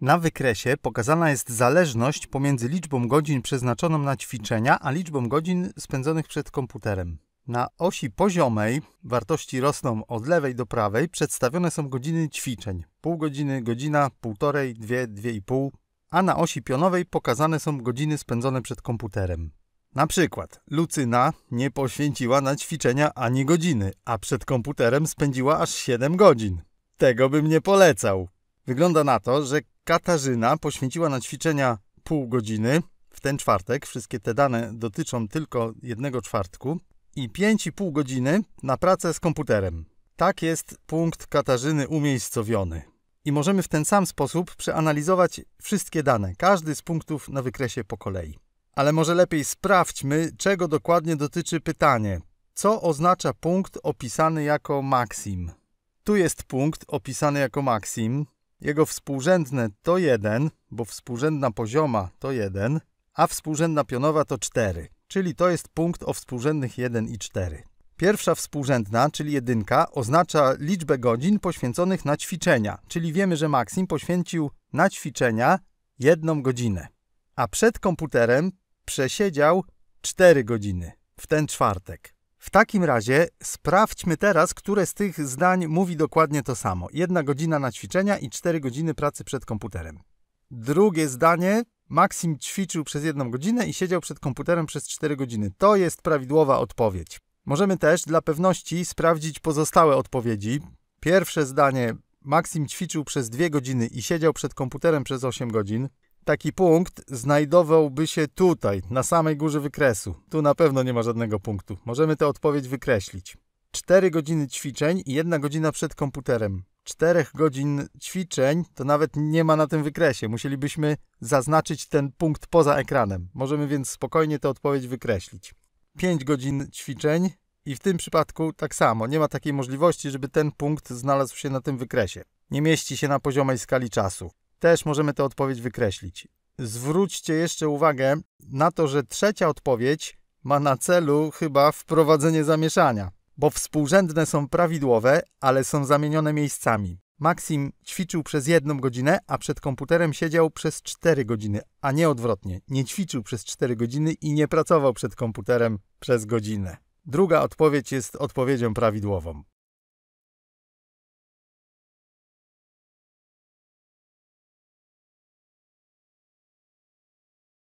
Na wykresie pokazana jest zależność pomiędzy liczbą godzin przeznaczoną na ćwiczenia, a liczbą godzin spędzonych przed komputerem. Na osi poziomej wartości rosną od lewej do prawej przedstawione są godziny ćwiczeń. Pół godziny, godzina, półtorej, dwie, dwie i pół. A na osi pionowej pokazane są godziny spędzone przed komputerem. Na przykład Lucyna nie poświęciła na ćwiczenia ani godziny, a przed komputerem spędziła aż 7 godzin. Tego bym nie polecał. Wygląda na to, że Katarzyna poświęciła na ćwiczenia pół godziny w ten czwartek. Wszystkie te dane dotyczą tylko jednego czwartku. I 5,5 godziny na pracę z komputerem. Tak jest punkt Katarzyny umiejscowiony. I możemy w ten sam sposób przeanalizować wszystkie dane, każdy z punktów na wykresie po kolei. Ale może lepiej sprawdźmy, czego dokładnie dotyczy pytanie. Co oznacza punkt opisany jako maksim? Tu jest punkt opisany jako maksim, jego współrzędne to 1, bo współrzędna pozioma to 1, a współrzędna pionowa to 4, czyli to jest punkt o współrzędnych 1 i 4. Pierwsza współrzędna, czyli jedynka, oznacza liczbę godzin poświęconych na ćwiczenia, czyli wiemy, że Maksim poświęcił na ćwiczenia jedną godzinę, a przed komputerem przesiedział 4 godziny w ten czwartek. W takim razie sprawdźmy teraz, które z tych zdań mówi dokładnie to samo. Jedna godzina na ćwiczenia i cztery godziny pracy przed komputerem. Drugie zdanie. Maksim ćwiczył przez jedną godzinę i siedział przed komputerem przez cztery godziny. To jest prawidłowa odpowiedź. Możemy też dla pewności sprawdzić pozostałe odpowiedzi. Pierwsze zdanie. Maksim ćwiczył przez dwie godziny i siedział przed komputerem przez osiem godzin taki punkt znajdowałby się tutaj, na samej górze wykresu. Tu na pewno nie ma żadnego punktu. Możemy tę odpowiedź wykreślić. 4 godziny ćwiczeń i 1 godzina przed komputerem. 4 godzin ćwiczeń to nawet nie ma na tym wykresie. Musielibyśmy zaznaczyć ten punkt poza ekranem. Możemy więc spokojnie tę odpowiedź wykreślić. 5 godzin ćwiczeń i w tym przypadku tak samo. Nie ma takiej możliwości, żeby ten punkt znalazł się na tym wykresie. Nie mieści się na poziomej skali czasu też możemy tę odpowiedź wykreślić. Zwróćcie jeszcze uwagę na to, że trzecia odpowiedź ma na celu chyba wprowadzenie zamieszania, bo współrzędne są prawidłowe, ale są zamienione miejscami. Maksim ćwiczył przez jedną godzinę, a przed komputerem siedział przez cztery godziny, a nie odwrotnie. Nie ćwiczył przez cztery godziny i nie pracował przed komputerem przez godzinę. Druga odpowiedź jest odpowiedzią prawidłową.